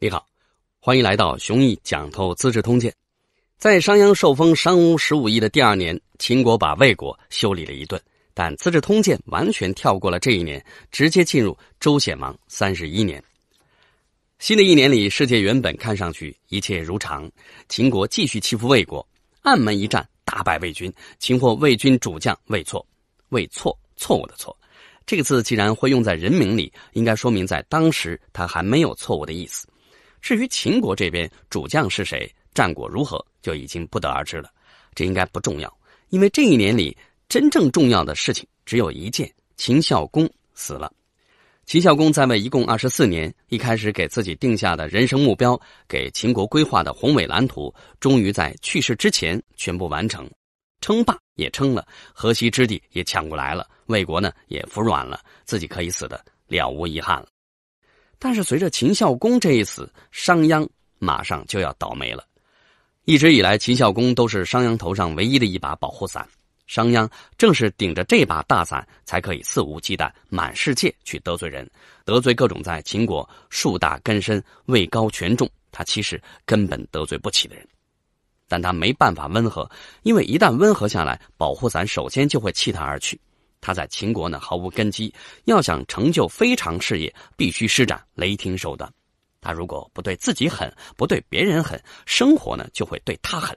你好，欢迎来到熊毅讲透《资治通鉴》。在商鞅受封商五十五邑的第二年，秦国把魏国修理了一顿。但《资治通鉴》完全跳过了这一年，直接进入周显王三十一年。新的一年里，世界原本看上去一切如常。秦国继续欺负魏国，暗门一战大败魏军，擒获魏军主将魏错。魏错错误的错，这个字既然会用在人名里，应该说明在当时他还没有错误的意思。至于秦国这边主将是谁，战果如何，就已经不得而知了。这应该不重要，因为这一年里真正重要的事情只有一件：秦孝公死了。秦孝公在位一共二十四年，一开始给自己定下的人生目标，给秦国规划的宏伟蓝图，终于在去世之前全部完成。称霸也称了，河西之地也抢过来了，魏国呢也服软了，自己可以死的了无遗憾了。但是随着秦孝公这一死，商鞅马上就要倒霉了。一直以来，秦孝公都是商鞅头上唯一的一把保护伞。商鞅正是顶着这把大伞，才可以肆无忌惮、满世界去得罪人，得罪各种在秦国树大根深、位高权重、他其实根本得罪不起的人。但他没办法温和，因为一旦温和下来，保护伞首先就会弃他而去。他在秦国呢毫无根基，要想成就非常事业，必须施展雷霆手段。他如果不对自己狠，不对别人狠，生活呢就会对他狠。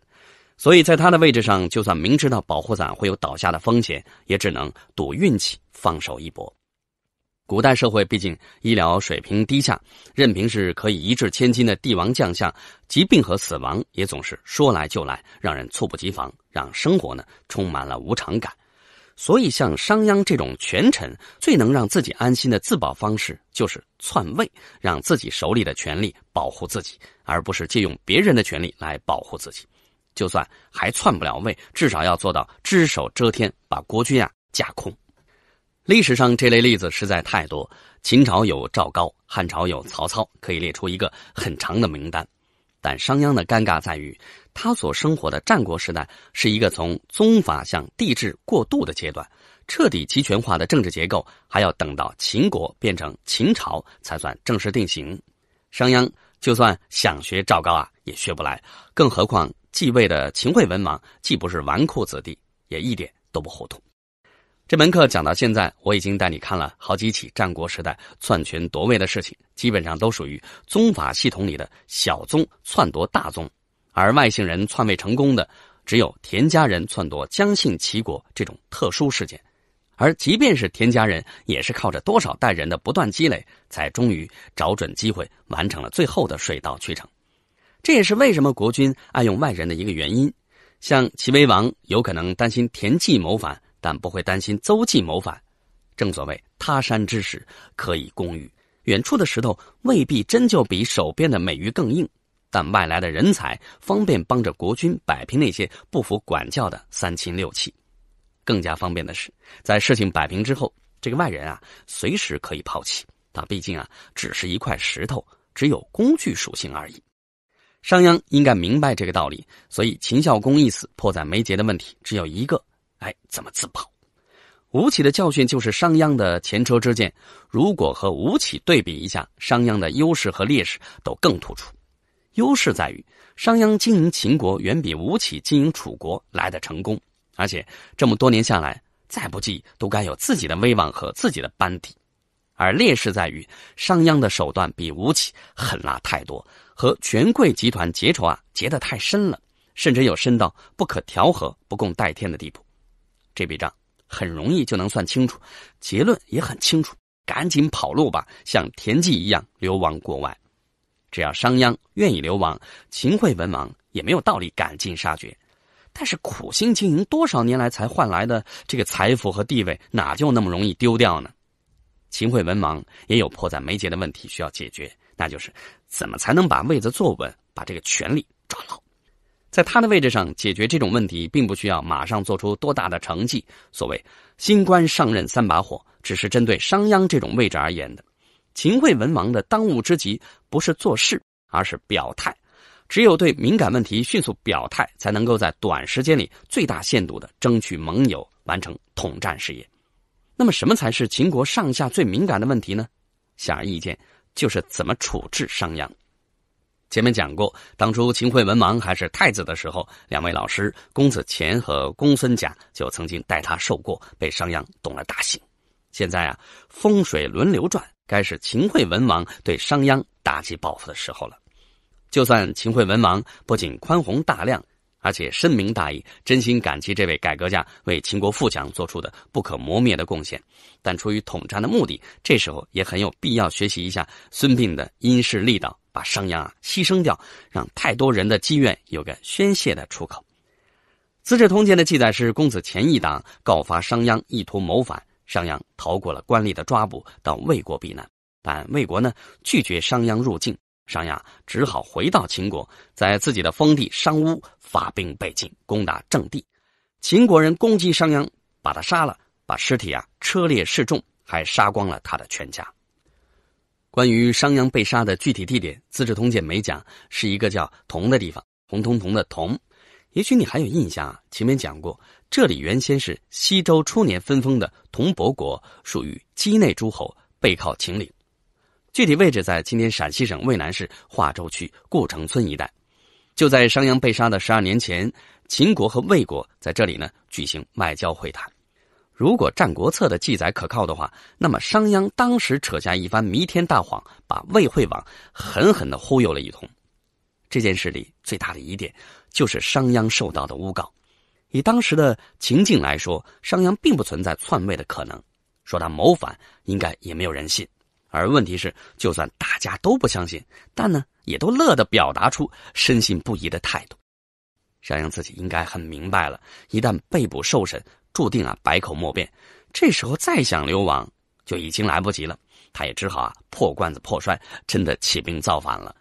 所以，在他的位置上，就算明知道保护伞会有倒下的风险，也只能赌运气，放手一搏。古代社会毕竟医疗水平低下，任凭是可以一掷千金的帝王将相，疾病和死亡也总是说来就来，让人猝不及防，让生活呢充满了无常感。所以，像商鞅这种权臣，最能让自己安心的自保方式，就是篡位，让自己手里的权力保护自己，而不是借用别人的权力来保护自己。就算还篡不了位，至少要做到只手遮天，把国君啊架空。历史上这类例子实在太多，秦朝有赵高，汉朝有曹操，可以列出一个很长的名单。但商鞅的尴尬在于，他所生活的战国时代是一个从宗法向帝制过渡的阶段，彻底集权化的政治结构还要等到秦国变成秦朝才算正式定型。商鞅就算想学赵高啊，也学不来，更何况继位的秦惠文王既不是纨绔子弟，也一点都不糊涂。这门课讲到现在，我已经带你看了好几起战国时代篡权夺位的事情，基本上都属于宗法系统里的小宗篡夺大宗，而外姓人篡位成功的只有田家人篡夺姜姓齐国这种特殊事件，而即便是田家人，也是靠着多少代人的不断积累，才终于找准机会完成了最后的水到渠成。这也是为什么国君爱用外人的一个原因，像齐威王有可能担心田忌谋反。但不会担心邹忌谋反，正所谓他山之石可以攻玉，远处的石头未必真就比手边的美玉更硬，但外来的人才方便帮着国君摆平那些不服管教的三亲六戚。更加方便的是，在事情摆平之后，这个外人啊，随时可以抛弃他。毕竟啊，只是一块石头，只有工具属性而已。商鞅应该明白这个道理，所以秦孝公一死，迫在眉睫的问题只有一个。哎，怎么自保？吴起的教训就是商鞅的前车之鉴。如果和吴起对比一下，商鞅的优势和劣势都更突出。优势在于，商鞅经营秦国远比吴起经营楚国来的成功，而且这么多年下来，再不济都该有自己的威望和自己的班底。而劣势在于，商鞅的手段比吴起狠辣太多，和权贵集团结仇啊结得太深了，甚至有深到不可调和、不共戴天的地步。这笔账很容易就能算清楚，结论也很清楚，赶紧跑路吧，像田忌一样流亡国外。只要商鞅愿意流亡，秦惠文王也没有道理赶尽杀绝。但是苦心经营多少年来才换来的这个财富和地位，哪就那么容易丢掉呢？秦惠文王也有迫在眉睫的问题需要解决，那就是怎么才能把位子坐稳，把这个权力抓牢。在他的位置上解决这种问题，并不需要马上做出多大的成绩。所谓“新官上任三把火”，只是针对商鞅这种位置而言的。秦惠文王的当务之急不是做事，而是表态。只有对敏感问题迅速表态，才能够在短时间里最大限度的争取盟友，完成统战事业。那么，什么才是秦国上下最敏感的问题呢？显而易见，就是怎么处置商鞅。前面讲过，当初秦惠文王还是太子的时候，两位老师公子虔和公孙贾就曾经代他受过，被商鞅动了大刑。现在啊，风水轮流转，该是秦惠文王对商鞅打击报复的时候了。就算秦惠文王不仅宽宏大量，而且深明大义，真心感激这位改革家为秦国富强做出的不可磨灭的贡献，但出于统战的目的，这时候也很有必要学习一下孙膑的因势利导。把商鞅啊牺牲掉，让太多人的积怨有个宣泄的出口。《资治通鉴》的记载是，公子虔一党告发商鞅意图谋反，商鞅逃过了官吏的抓捕，到魏国避难。但魏国呢，拒绝商鞅入境，商鞅只好回到秦国，在自己的封地商於发兵北进，攻打郑地。秦国人攻击商鞅，把他杀了，把尸体啊车裂示众，还杀光了他的全家。关于商鞅被杀的具体地点，《资治通鉴》没讲，是一个叫“铜”的地方，红彤彤的“铜”。也许你还有印象，前面讲过，这里原先是西周初年分封的铜伯国，属于畿内诸侯，背靠秦岭，具体位置在今天陕西省渭南市华州区固城村一带。就在商鞅被杀的十二年前，秦国和魏国在这里呢举行外交会谈。如果《战国策》的记载可靠的话，那么商鞅当时扯下一番弥天大谎，把魏惠王狠狠的忽悠了一通。这件事里最大的疑点，就是商鞅受到的诬告。以当时的情境来说，商鞅并不存在篡位的可能，说他谋反，应该也没有人信。而问题是，就算大家都不相信，但呢，也都乐得表达出深信不疑的态度。商鞅自己应该很明白了，一旦被捕受审。注定啊，百口莫辩。这时候再想流亡，就已经来不及了。他也只好啊，破罐子破摔，真的起兵造反了。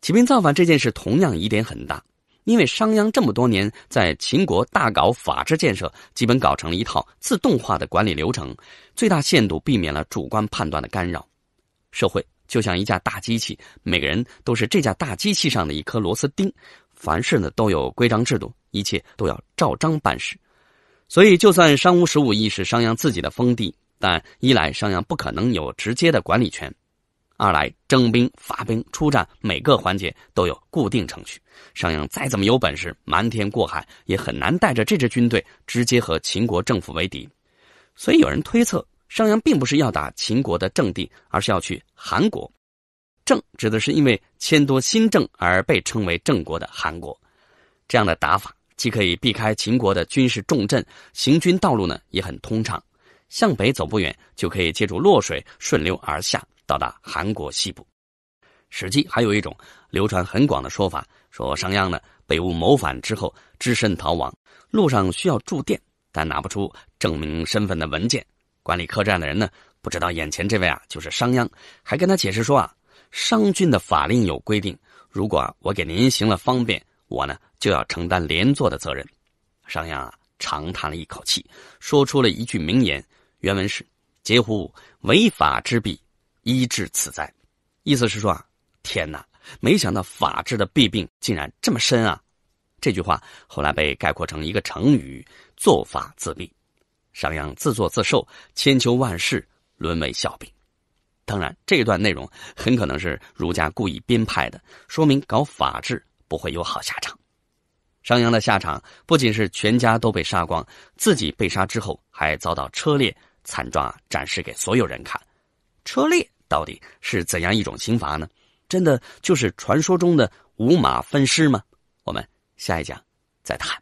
起兵造反这件事同样疑点很大，因为商鞅这么多年在秦国大搞法制建设，基本搞成了一套自动化的管理流程，最大限度避免了主观判断的干扰。社会就像一架大机器，每个人都是这架大机器上的一颗螺丝钉，凡事呢都有规章制度，一切都要照章办事。所以，就算商无十五邑是商鞅自己的封地，但一来商鞅不可能有直接的管理权，二来征兵、发兵、出战每个环节都有固定程序，商鞅再怎么有本事，瞒天过海也很难带着这支军队直接和秦国政府为敌。所以，有人推测，商鞅并不是要打秦国的正地，而是要去韩国。正指的是因为迁都新郑而被称为郑国的韩国，这样的打法。既可以避开秦国的军事重镇，行军道路呢也很通畅。向北走不远，就可以借助洛水顺流而下，到达韩国西部。《史记》还有一种流传很广的说法，说商鞅呢北魏谋反之后，只身逃亡，路上需要住店，但拿不出证明身份的文件。管理客栈的人呢，不知道眼前这位啊就是商鞅，还跟他解释说啊，商君的法令有规定，如果我给您行了方便，我呢。就要承担连坐的责任，商鞅啊长叹了一口气，说出了一句名言，原文是：“嗟乎，违法之弊，医治此灾。”意思是说啊，天哪，没想到法治的弊病竟然这么深啊！这句话后来被概括成一个成语：“做法自毙。”商鞅自作自受，千秋万世沦为笑柄。当然，这段内容很可能是儒家故意编排的，说明搞法治不会有好下场。商鞅的下场不仅是全家都被杀光，自己被杀之后还遭到车裂惨状展示给所有人看。车裂到底是怎样一种刑罚呢？真的就是传说中的五马分尸吗？我们下一讲再谈。